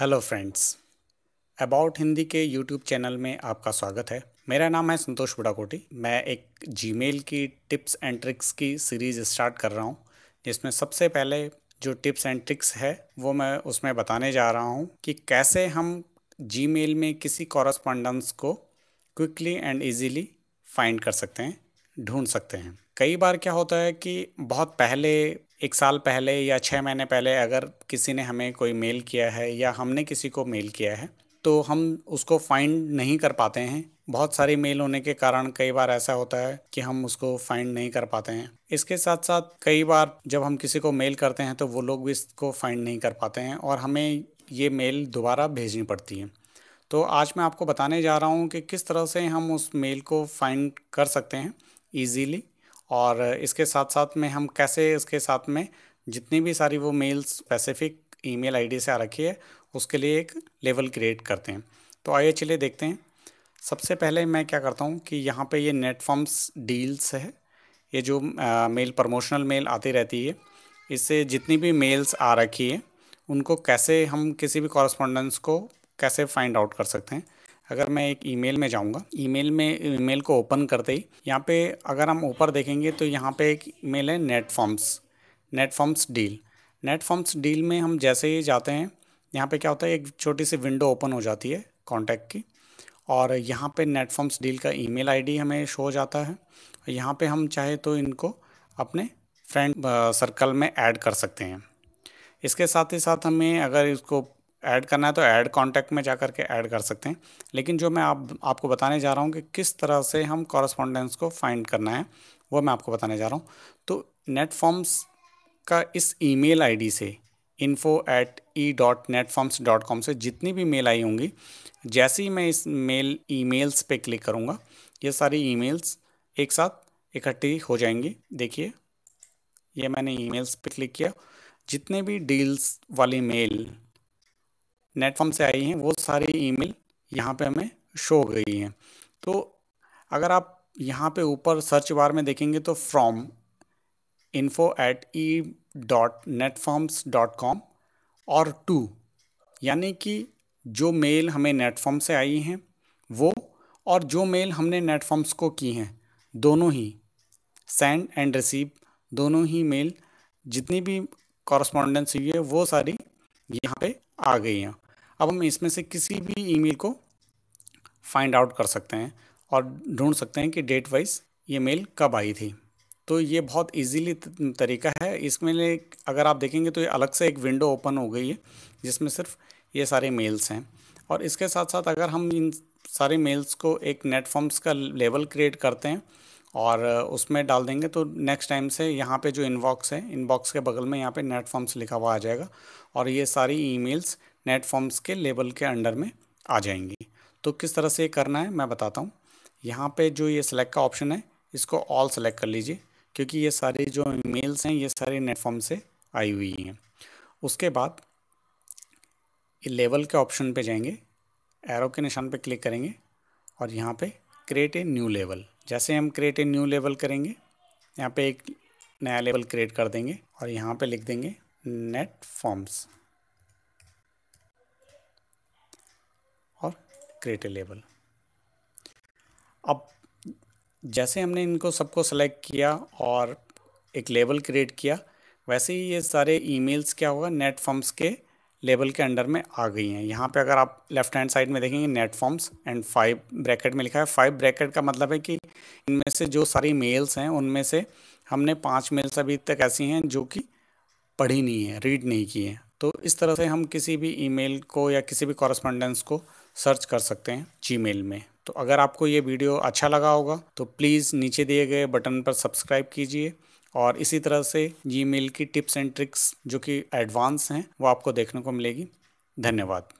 hello friends about Hindi के YouTube channel में आपका स्वागत है मेरा नाम है संतोष बुडाकोटी मैं एक जीमेल की टिप्स एंड ट्रिक्स की सीरीज़ स्टार्ट कर रहा हूँ जिसमें सबसे पहले जो टिप्स एंड ट्रिक्स है वो मैं उसमें बताने जा रहा हूँ कि कैसे हम जीमेल में किसी कॉरस्पॉन्डेंस को क्विकली एंड ईजीली फाइंड कर सकते हैं ढूंढ सकते हैं कई बार क्या होता है कि बहुत पहले एक साल पहले या छः महीने पहले अगर किसी ने हमें कोई मेल किया है या हमने किसी को मेल किया है तो हम उसको फाइंड नहीं कर पाते हैं बहुत सारी मेल होने के कारण कई बार ऐसा होता है कि हम उसको फाइंड नहीं कर पाते हैं इसके साथ साथ कई बार जब हम किसी को मेल करते हैं तो वो लोग भी इसको फाइंड नहीं कर पाते हैं और हमें ये मेल दोबारा भेजनी पड़ती है तो आज मैं आपको बताने जा रहा हूँ कि किस तरह से हम उस मेल को फाइंड कर सकते हैं ईजीली और इसके साथ साथ में हम कैसे इसके साथ में जितनी भी सारी वो मेल स्पेसिफिक ईमेल आईडी से आ रखी है उसके लिए एक लेवल क्रिएट करते हैं तो आइए चलिए देखते हैं सबसे पहले मैं क्या करता हूँ कि यहाँ पे ये नेटफॉर्म्स डील्स है ये जो आ, मेल प्रमोशनल मेल आती रहती है इससे जितनी भी मेल्स आ रखी है उनको कैसे हम किसी भी कॉरस्पॉन्डेंस को कैसे फाइंड आउट कर सकते हैं अगर मैं एक ईमेल में जाऊंगा ईमेल में ईमेल को ओपन करते ही यहाँ पे अगर हम ऊपर देखेंगे तो यहाँ पे एक ईमेल है Net Forms Net Forms deal Net Forms deal में हम जैसे ही जाते हैं यहाँ पे क्या होता है एक छोटी सी विंडो ओपन हो जाती है कॉन्टैक्ट की और यहाँ पे नेट फॉर्म्स डील का ई मेल हमें शो हो जाता है यहाँ पर हम चाहे तो इनको अपने फ्रेंड सर्कल में ऐड कर सकते हैं इसके साथ ही साथ हमें अगर इसको ऐड करना है तो ऐड कॉन्टैक्ट में जा कर के ऐड कर सकते हैं लेकिन जो मैं आप आपको बताने जा रहा हूँ कि किस तरह से हम कॉरस्पॉन्डेंस को फाइंड करना है वो मैं आपको बताने जा रहा हूँ तो नेट फॉर्म्स का इस ईमेल आईडी से info at E dot Net Forms dot com से जितनी भी मेल आई होंगी जैसे ही मैं इस मेल मेल्स पर क्लिक करूँगा ये सारी मेल्स एक साथ इकट्ठी हो जाएंगी देखिए ये मैंने मेल्स पर क्लिक किया जितने भी डील्स वाली मेल नेटफॉर्म से आई हैं वो सारी ईमेल यहाँ पे हमें शो हो गई हैं तो अगर आप यहाँ पे ऊपर सर्च बार में देखेंगे तो from info at E dot Netforms dot com और टू यानी कि जो मेल हमें नेटफॉर्म से आई हैं वो और जो मेल हमने नेटफॉर्म्स को की हैं दोनों ही सेंड एंड रिसीव दोनों ही मेल जितनी भी कॉरस्पॉन्डेंस हुई है वो सारी यहाँ पे आ गई हैं अब हम इसमें से किसी भी ईमेल को फाइंड आउट कर सकते हैं और ढूंढ सकते हैं कि डेट वाइज ये मेल कब आई थी तो ये बहुत इजीली तरीका है इसमें अगर आप देखेंगे तो ये अलग से एक विंडो ओपन हो गई है जिसमें सिर्फ ये सारे मेल्स हैं और इसके साथ साथ अगर हम इन सारे मेल्स को एक नेटफॉर्म्स का लेवल क्रिएट करते हैं और उसमें डाल देंगे तो नेक्स्ट टाइम से यहाँ पे जो इनबॉक्स है इनबॉक्स के बगल में यहाँ पे नेटफॉर्म्स लिखा हुआ आ जाएगा और ये सारी ईमेल्स नेट फॉर्म्स के लेबल के अंडर में आ जाएंगी तो किस तरह से ये करना है मैं बताता हूँ यहाँ पे जो ये सिलेक्ट का ऑप्शन है इसको ऑल सेलेक्ट कर लीजिए क्योंकि ये सारे जो मेल्स हैं ये सारे नेट फॉर्म से आई हुई हैं उसके बाद लेवल के ऑप्शन पे जाएंगे एरो के निशान पे क्लिक करेंगे और यहाँ पे क्रिएट ए न्यू लेवल जैसे हम क्रिएट ए न्यू लेवल करेंगे यहाँ पे एक नया लेवल क्रिएट कर देंगे और यहाँ पे लिख देंगे नेट फॉर्म्स ए लेवल अब जैसे हमने इनको सबको सेलेक्ट किया और एक लेवल क्रिएट किया वैसे ही ये सारे ईमेल्स क्या होगा नेट फॉर्म्स के लेवल के अंडर में आ गई हैं यहाँ पे अगर आप लेफ्ट हैंड साइड में देखेंगे Net Forms and five bracket में लिखा है फाइव ब्रैकेट का मतलब है कि इनमें से जो सारी मेल्स हैं उनमें से हमने पांच मेल्स अभी तक ऐसी हैं जो कि पढ़ी नहीं है रीड नहीं की है तो इस तरह से हम किसी भी ईमेल को या किसी भी कॉरस्पॉन्डेंस को सर्च कर सकते हैं जी में तो अगर आपको ये वीडियो अच्छा लगा होगा तो प्लीज़ नीचे दिए गए बटन पर सब्सक्राइब कीजिए और इसी तरह से जी की टिप्स एंड ट्रिक्स जो कि एडवांस हैं वो आपको देखने को मिलेगी धन्यवाद